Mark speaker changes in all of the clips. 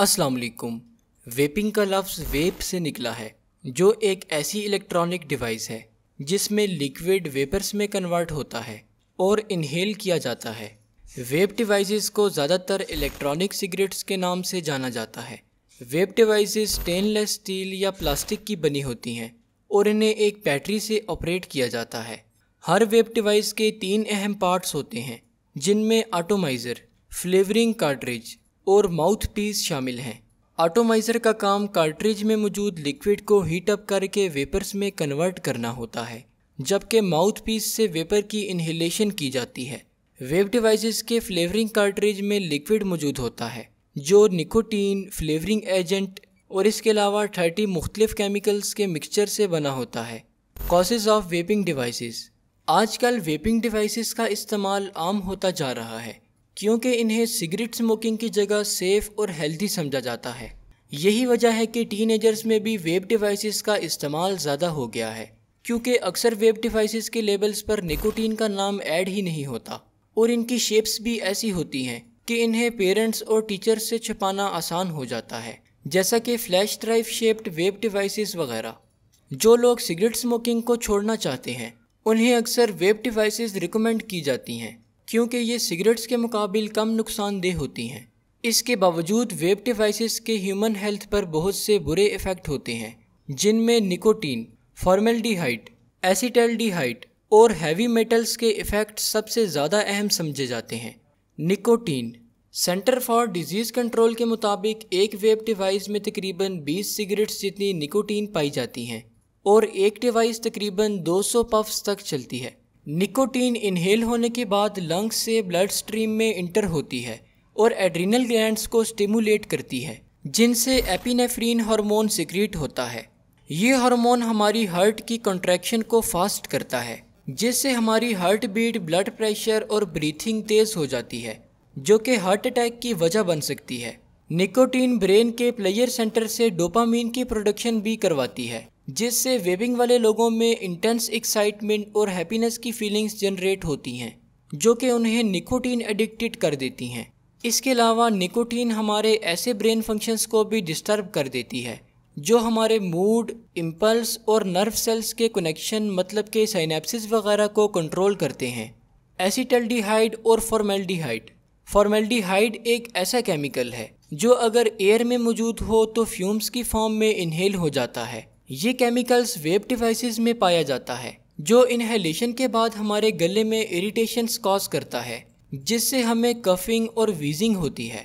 Speaker 1: असलकुम वेपिंग का लफ्ज़ वेप से निकला है जो एक ऐसी इलेक्ट्रॉनिक डिवाइस है जिसमें लिक्विड वेपर्स में कन्वर्ट होता है और इनहेल किया जाता है वेप डिवाइसेस को ज़्यादातर इलेक्ट्रॉनिक सिगरेट्स के नाम से जाना जाता है वेप डिवाइसेस स्टेनलेस स्टील या प्लास्टिक की बनी होती हैं और इन्हें एक बैटरी से ऑपरेट किया जाता है हर वेप डिवाइस के तीन अहम पार्ट्स होते हैं जिनमें आटोमाइज़र फ्लेवरिंग कार्ट्रिज और माउथ पीस शामिल हैं ऑटोमाइज़र का काम कार्ट्रिज में मौजूद लिक्विड को हीट अप करके वेपर्स में कन्वर्ट करना होता है जबकि माउथ पीस से वेपर की इन्हेलेशन की जाती है वेब डिवाइसेस के फ्लेवरिंग कार्ट्रिज में लिक्विड मौजूद होता है जो निकोटीन फ्लेवरिंग एजेंट और इसके अलावा थर्टी मुख्तलिफ केमिकल्स के मिक्सचर से बना होता है कॉसेज ऑफ वेपिंग डिवाइसेस आजकल वेपिंग डिवाइसेस का इस्तेमाल आम होता जा रहा है क्योंकि इन्हें सिगरेट स्मोकिंग की जगह सेफ़ और हेल्दी समझा जाता है यही वजह है कि टीनेजर्स में भी वेब डिवाइसेस का इस्तेमाल ज़्यादा हो गया है क्योंकि अक्सर वेब डिवाइसेस के लेबल्स पर निकोटीन का नाम ऐड ही नहीं होता और इनकी शेप्स भी ऐसी होती हैं कि इन्हें पेरेंट्स और टीचर्स से छुपाना आसान हो जाता है जैसा कि flash drive shaped vape devices वगैरह जो लोग सिगरेट स्मोकिंग को छोड़ना चाहते हैं उन्हें अक्सर वेब डिवाइसेस रिकमेंड की जाती हैं क्योंकि ये सिगरेट्स के मुकाबले कम नुकसानदेह होती हैं इसके बावजूद वेब डिवाइसेस के ह्यूमन हेल्थ पर बहुत से बुरे इफ़ेक्ट होते हैं जिनमें निकोटीन फॉर्मेल्डिहाइड डिहाइट और हैवी मेटल्स के इफ़ेक्ट सबसे ज़्यादा अहम समझे जाते हैं nicotine Center for Disease Control के मुताबिक एक वेब डिवाइस में तकरीबन 20 सिगरेट्स जितनी निकोटीन पाई जाती हैं और एक डिवाइस तकरीबन 200 पफ्स तक चलती है निकोटीन इनहेल होने के बाद लंग्स से ब्लड स्ट्रीम में इंटर होती है और एड्रीनल ग्लैंड्स को स्टिमुलेट करती है जिनसे एपिनेफ्रीन हार्मोन सिक्रीट होता है ये हार्मोन हमारी हार्ट की कंट्रैक्शन को फास्ट करता है जिससे हमारी हार्ट बीट ब्लड प्रेशर और ब्रीथिंग तेज़ हो जाती है जो कि हार्ट अटैक की वजह बन सकती है निकोटीन ब्रेन के प्लेयर सेंटर से डोपामीन की प्रोडक्शन भी करवाती है जिससे वेबिंग वाले लोगों में इंटेंस एक्साइटमेंट और हैप्पीनेस की फीलिंग्स जनरेट होती हैं जो कि उन्हें निकोटीन एडिक्टेड कर देती हैं इसके अलावा निकोटीन हमारे ऐसे ब्रेन फंक्शंस को भी डिस्टर्ब कर देती है जो हमारे मूड इम्पल्स और नर्व सेल्स के कनेक्शन मतलब के साइनेप्सिस वगैरह को कंट्रोल करते हैं एसिटल्डिहाइड और फॉर्मेल्डिहाइड फॉर्मेल्डिहाइड एक ऐसा केमिकल है जो अगर एयर में मौजूद हो तो फ्यूम्स की फॉर्म में इन्हेल हो जाता है ये केमिकल्स वेब डिवाइसेस में पाया जाता है जो इनहेलेशन के बाद हमारे गले में इरीटेशन कॉज करता है जिससे हमें कफिंग और वीजिंग होती है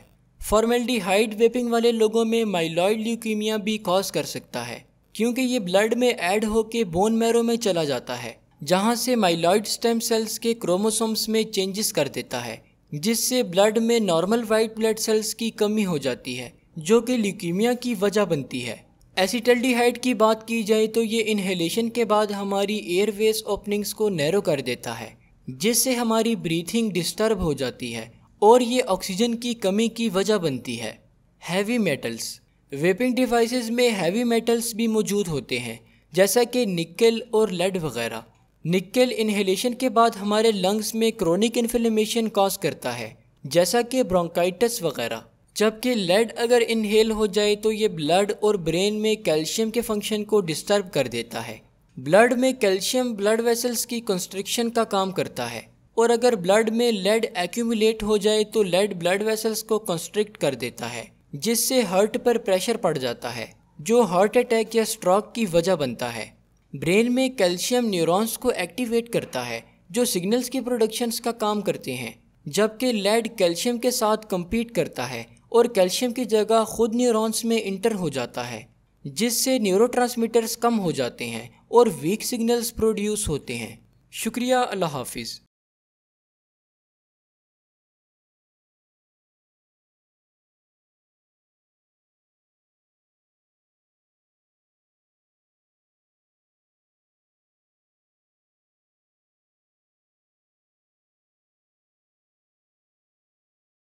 Speaker 1: फॉर्मेल्डिहाइड वेपिंग वाले लोगों में माइलॉइड ल्यूकीमिया भी कॉज कर सकता है क्योंकि ये ब्लड में ऐड होके बोन मैरो में चला जाता है जहाँ से माइलॉइड स्टेम सेल्स के क्रोमोसोम्स में चेंजेस कर देता है जिससे ब्लड में नॉर्मल वाइट ब्लड सेल्स की कमी हो जाती है जो कि ल्यूकीमिया की वजह बनती है एसिटल्डिहाइड की बात की जाए तो ये इन्हेलेशन के बाद हमारी एयरवेज ओपनिंग्स को नैरो कर देता है जिससे हमारी ब्रीथिंग डिस्टर्ब हो जाती है और ये ऑक्सीजन की कमी की वजह बनती है हैवी मेटल्स वेपिंग डिवाइसेस में हैवी मेटल्स भी मौजूद होते हैं जैसा कि निकल और लेड वगैरह निकल इन्हेलेशन के बाद हमारे लंग्स में क्रोनिक इन्फ्लेमेशन कॉज करता है जैसा कि ब्रोंकाइटस वगैरह जबकि लेड अगर इनहेल हो जाए तो ये ब्लड और ब्रेन में कैल्शियम के फंक्शन को डिस्टर्ब कर देता है ब्लड में कैल्शियम ब्लड वेसल्स की कंस्ट्रिक्शन का काम करता है और अगर ब्लड में लेड एक्यूमुलेट हो जाए तो लेड ब्लड वेसल्स को कंस्ट्रिक्ट कर देता है जिससे हार्ट पर प्रेशर पड़ जाता है जो हार्ट अटैक या स्ट्रोक की वजह बनता है ब्रेन में कैल्शियम न्यूरॉन्स को एक्टिवेट करता है जो सिग्नल्स की प्रोडक्शंस का काम करते हैं जबकि लेड कैल्शियम के साथ कम्पीट करता है और कैल्शियम की जगह खुद न्यूरॉन्स में इंटर हो जाता है जिससे न्यूरो कम हो जाते हैं और वीक सिग्नल्स प्रोड्यूस होते हैं शुक्रिया अल्लाह हाफिज़